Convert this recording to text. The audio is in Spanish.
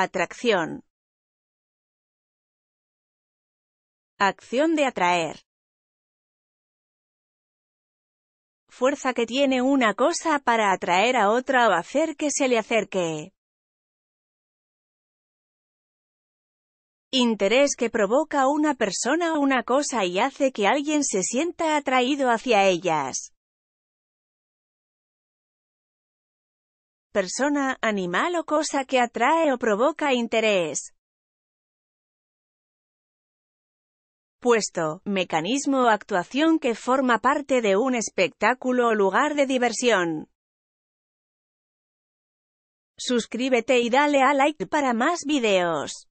Atracción. Acción de atraer. Fuerza que tiene una cosa para atraer a otra o hacer que se le acerque. Interés que provoca una persona o una cosa y hace que alguien se sienta atraído hacia ellas. persona, animal o cosa que atrae o provoca interés. Puesto, mecanismo o actuación que forma parte de un espectáculo o lugar de diversión. Suscríbete y dale a like para más videos.